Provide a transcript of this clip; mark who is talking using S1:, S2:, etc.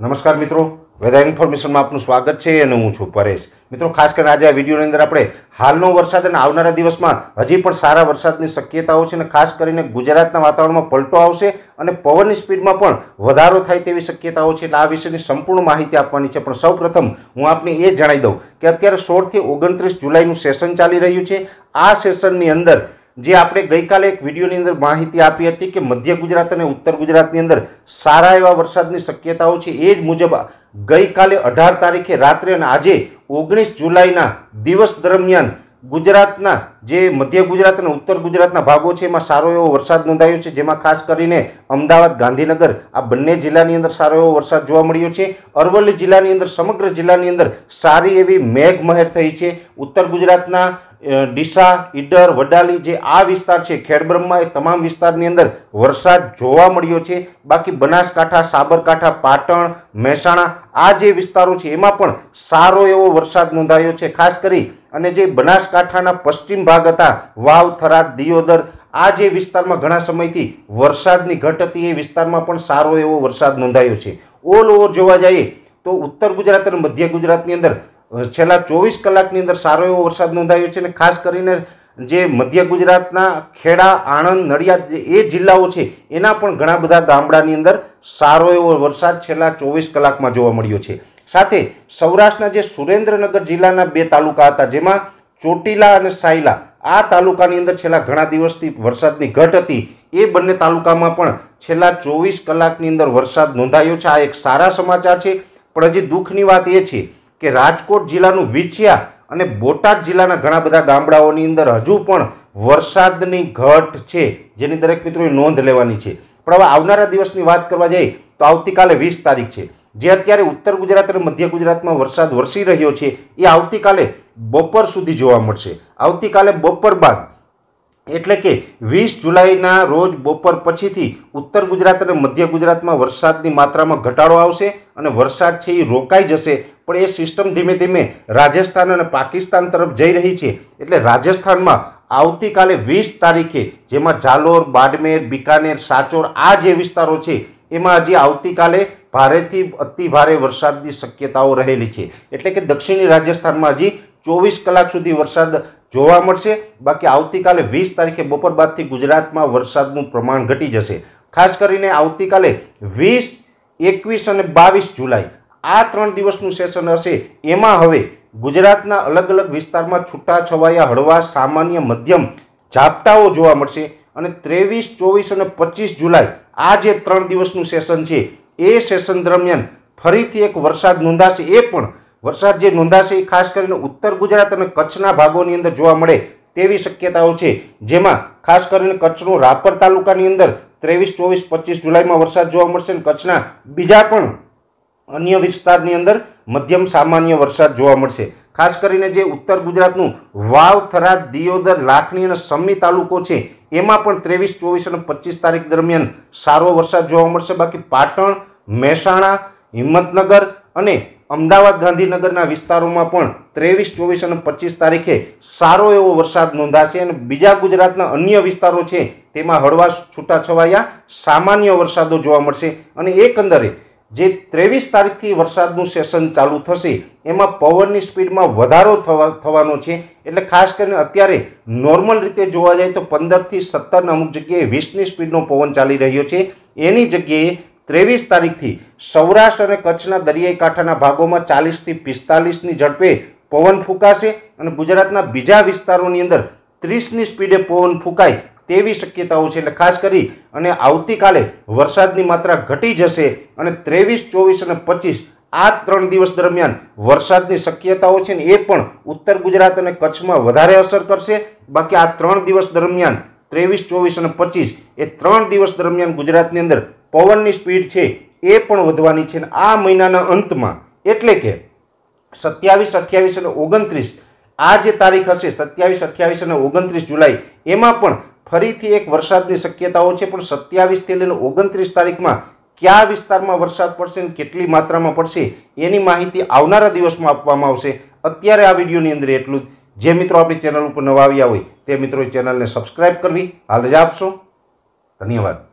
S1: નમસ્કાર મિત્રો વેધર ઇન્ફોર્મેશનમાં આપનું સ્વાગત છે અને હું છું પરેશ મિત્રો ખાસ કરીને આજે આ વિડીયોની અંદર આપણે હાલનો વરસાદ અને આવનારા દિવસમાં હજી પણ સારા વરસાદની શક્યતાઓ છે અને ખાસ કરીને ગુજરાતના વાતાવરણમાં પલટો આવશે અને પવનની સ્પીડમાં પણ વધારો થાય તેવી શક્યતાઓ છે એટલે આ વિશેની સંપૂર્ણ માહિતી આપવાની છે પણ સૌપ્રથમ હું આપને એ જણાવી દઉં કે અત્યારે સોળથી ઓગણત્રીસ જુલાઈનું સેશન ચાલી રહ્યું છે આ સેશનની અંદર જે આપણે ગઈકાલે એક વિડીયોની અંદર માહિતી આપી હતી કે મધ્ય ગુજરાત અને ઉત્તર ગુજરાતની અંદર સારા એવા વરસાદની શક્યતાઓ છે એ જ મુજબ ગઈકાલે અઢાર તારીખે રાત્રે અને આજે ઓગણીસ જુલાઈના દિવસ દરમિયાન ગુજરાતના જે મધ્ય ગુજરાત અને ઉત્તર ગુજરાતના ભાગો છે એમાં સારો એવો વરસાદ નોંધાયો છે જેમાં ખાસ કરીને અમદાવાદ ગાંધીનગર આ બંને જિલ્લાની અંદર સારો એવો વરસાદ જોવા મળ્યો છે અરવલ્લી જિલ્લાની અંદર સમગ્ર જિલ્લાની અંદર સારી એવી મેઘ મહેર થઈ છે ઉત્તર ગુજરાતના ડીસા ઈડર વડાલી જે આ વિસ્તાર છે ખેડબ્રહ્મા એ તમામ વિસ્તારની અંદર વરસાદ જોવા મળ્યો છે બાકી બનાસકાંઠા સાબરકાંઠા પાટણ મહેસાણા આ જે વિસ્તારો છે એમાં પણ સારો એવો વરસાદ નોંધાયો છે ખાસ કરી અને જે બનાસકાંઠાના પશ્ચિમ ભાગ હતા વાવ થરાદ દિયોદર આ જે વિસ્તારમાં ઘણા સમયથી વરસાદની ઘટ હતી એ વિસ્તારમાં પણ સારો એવો વરસાદ નોંધાયો છે ઓલ ઓવર જોવા જઈએ તો ઉત્તર ગુજરાત અને મધ્ય ગુજરાતની અંદર છેલ્લા ચોવીસ કલાકની અંદર સારો એવો વરસાદ નોંધાયો છે અને ખાસ કરીને જે મધ્ય ગુજરાતના ખેડા આણંદ નડિયાદ એ જિલ્લાઓ છે એના પણ ઘણા બધા ગામડાની અંદર સારો એવો વરસાદ છેલ્લા ચોવીસ કલાકમાં જોવા મળ્યો છે સાથે સૌરાષ્ટ્રના જે સુરેન્દ્રનગર જિલ્લાના બે તાલુકા હતા જેમાં ચોટીલા અને સાયલા આ તાલુકાની અંદર છેલ્લા ઘણા દિવસથી વરસાદની ઘટ હતી એ બંને તાલુકામાં પણ છેલ્લા ચોવીસ કલાકની અંદર વરસાદ નોંધાયો છે આ એક સારા સમાચાર છે પણ હજી દુઃખની વાત એ છે કે રાજકોટ જિલ્લાનું વિછિયા અને બોટાદ જિલ્લાના ઘણા બધા ગામડાઓની અંદર હજુ પણ વરસાદની ઘટ છે જેની દરેક મિત્રોએ નોંધ લેવાની છે પણ હવે આવનારા દિવસની વાત કરવા જઈએ તો આવતીકાલે વીસ તારીખ છે જે અત્યારે ઉત્તર ગુજરાત અને મધ્ય ગુજરાતમાં વરસાદ વરસી રહ્યો છે એ આવતીકાલે બપોર સુધી જોવા મળશે આવતીકાલે બપોર બાદ એટલે કે વીસ જુલાઈના રોજ બપોર પછીથી ઉત્તર ગુજરાત અને મધ્ય ગુજરાતમાં વરસાદની માત્રામાં ઘટાડો આવશે અને વરસાદ છે એ રોકાઈ જશે પણ એ સિસ્ટમ ધીમે ધીમે રાજસ્થાન અને પાકિસ્તાન તરફ જઈ રહી છે એટલે રાજસ્થાનમાં આવતીકાલે વીસ તારીખે જેમાં જાલોર બાડમેર બિકાનેર સાચોર આ જે વિસ્તારો છે એમાં હજી આવતીકાલે ભારેથી અતિ ભારે વરસાદની શક્યતાઓ રહેલી છે એટલે કે દક્ષિણી રાજસ્થાનમાં હજી ચોવીસ કલાક સુધી વરસાદ જોવા મળશે બાકી આવતીકાલે વીસ તારીખે બપોર બાદથી ગુજરાતમાં વરસાદનું પ્રમાણ ઘટી જશે ખાસ કરીને આવતીકાલે વીસ એકવીસ અને બાવીસ જુલાઈ આ ત્રણ દિવસનું સેશન હશે એમાં હવે ગુજરાતના અલગ અલગ વિસ્તારમાં છૂટાછવાયા હળવા સામાન્ય મધ્યમ ઝાપટાઓ જોવા મળશે અને ત્રેવીસ ચોવીસ અને પચીસ જુલાઈ આ જે ત્રણ દિવસનું સેશન છે એ સેશન દરમિયાન ફરીથી એક વરસાદ નોંધાશે એ પણ વરસાદ જે નોંધાશે એ ખાસ કરીને ઉત્તર ગુજરાત અને કચ્છના ભાગોની અંદર જોવા મળે તેવી શક્યતાઓ છે જેમાં ખાસ કરીને કચ્છનો રાપર તાલુકાની અંદર ત્રેવીસ ચોવીસ પચીસ જુલાઈમાં વરસાદ જોવા મળશે અને કચ્છના બીજા પણ અન્ય વિસ્તારની અંદર મધ્યમ સામાન્ય વરસાદ જોવા મળશે ખાસ કરીને જે ઉત્તર ગુજરાતનું વાવ થરાદ દિયોદર લાખણી અને સમી તાલુકો છે એમાં પણ ત્રેવીસ ચોવીસ અને પચીસ તારીખ દરમિયાન સારો વરસાદ જોવા મળશે બાકી પાટણ મહેસાણા હિંમતનગર અને અમદાવાદ ગાંધીનગરના વિસ્તારોમાં પણ ત્રેવીસ ચોવીસ અને પચીસ તારીખે સારો એવો વરસાદ નોંધાશે અને બીજા ગુજરાતના અન્ય વિસ્તારો છે તેમાં હળવા છૂટાછવાયા સામાન્ય વરસાદો જોવા મળશે અને એકંદરે જે ત્રેવીસ તારીખથી વરસાદનું સેશન ચાલુ થશે એમાં પવનની સ્પીડમાં વધારો થવાનો છે એટલે ખાસ કરીને અત્યારે નોર્મલ રીતે જોવા જાય તો પંદરથી સત્તર અમુક જગ્યાએ વીસની સ્પીડનો પવન ચાલી રહ્યો છે એની જગ્યાએ ત્રેવીસ તારીખથી સૌરાષ્ટ્ર અને કચ્છના દરિયાઈ કાંઠાના ભાગોમાં ચાલીસથી પિસ્તાલીસની ઝડપે પવન ફૂંકાશે અને ગુજરાતના બીજા વિસ્તારોની અંદર ત્રીસની સ્પીડે પવન ફૂંકાય તેવી શક્યતાઓ છે એટલે ખાસ કરી અને આવતીકાલે વરસાદની માત્રા ઘટી જશે અને ત્રેવીસ ચોવીસ અને પચીસ આ ત્રણ દિવસ દરમિયાન વરસાદની શક્યતાઓ છે ને એ પણ ઉત્તર ગુજરાત અને કચ્છમાં વધારે અસર કરશે બાકી આ ત્રણ દિવસ દરમિયાન ત્રેવીસ ચોવીસ અને પચીસ એ ત્રણ દિવસ દરમિયાન ગુજરાતની અંદર પવનની સ્પીડ છે એ પણ વધવાની છે ને આ મહિનાના અંતમાં એટલે કે સત્યાવીસ અઠ્યાવીસ અને ઓગણત્રીસ આ જે તારીખ હશે સત્યાવીસ અઠ્યાવીસ અને ઓગણત્રીસ જુલાઈ એમાં પણ ફરીથી એક વરસાદની શક્યતાઓ છે પણ સત્યાવીસથી લઈને ઓગણત્રીસ તારીખમાં કયા વિસ્તારમાં વરસાદ પડશે અને કેટલી માત્રામાં પડશે એની માહિતી આવનારા દિવસમાં આપવામાં આવશે અત્યારે આ વિડીયોની અંદર એટલું જ જે મિત્રો આપણી ચેનલ ઉપર નવા આવ્યા હોય તે મિત્રો ચેનલને સબસ્ક્રાઈબ કરવી હાલ જ આપશો ધન્યવાદ